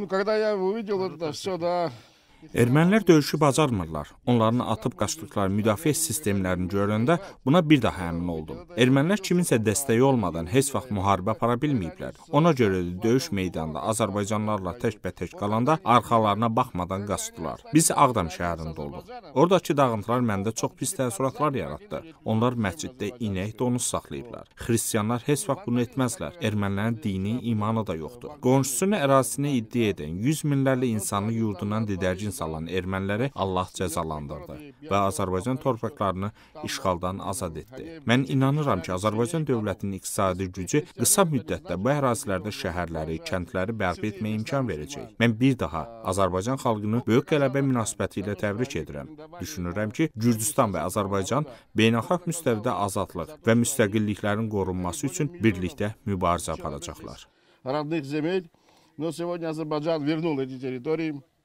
Ну, когда я увидел это все, да, Ermənilər döyüşü bacarmırlar. Onların atıb qaçdıqları müdafiə sistemlərini görəndə buna bir daha əmin oldum. Ermənilər kiminsə dəstəyi olmadan heç vaxt müharibə apara bilməyiblər. Ona görə də döyüş meydanında azərbaycanlılarla təkbətək qalanda arxalarına baxmadan qaçdılar. Biz Ağdam şəhərində olduq. Oradakı dağıntılar məndə çox pis təəssüratlar yaratdı. Onlar məsciddə inək donuzu saxlayıblar. Xristianlar heç vaxt bunu etməzlər. Ermənilərin dini, imanı da yoxdur. Qonşusunun ərazisini iddia edən 100 minlərlə insanı yurdundan didərgin sikin salan erməniləri Allah cəzalandırdı və Azərbaycan torpaqlarını işğaldan azad etdi. Mən inanıram ki, Azərbaycan dövlətinin iqtisadi gücü qısa müddətdə bu ərazilərdə şəhərləri, kəndləri bərpa etməyə imkan verəcək. Mən bir daha Azərbaycan xalqını böyük qələbə münasibəti ilə təbrik edirəm. Düşünürəm ki, Gürcüstan və Azərbaycan beynəlxalq müstəvidə azadlıq və müstəqilliklərin qorunması üçün birlikdə mübarizə aparacaqlar. родных земель. Но сегодня Азербайджан вернул эти территории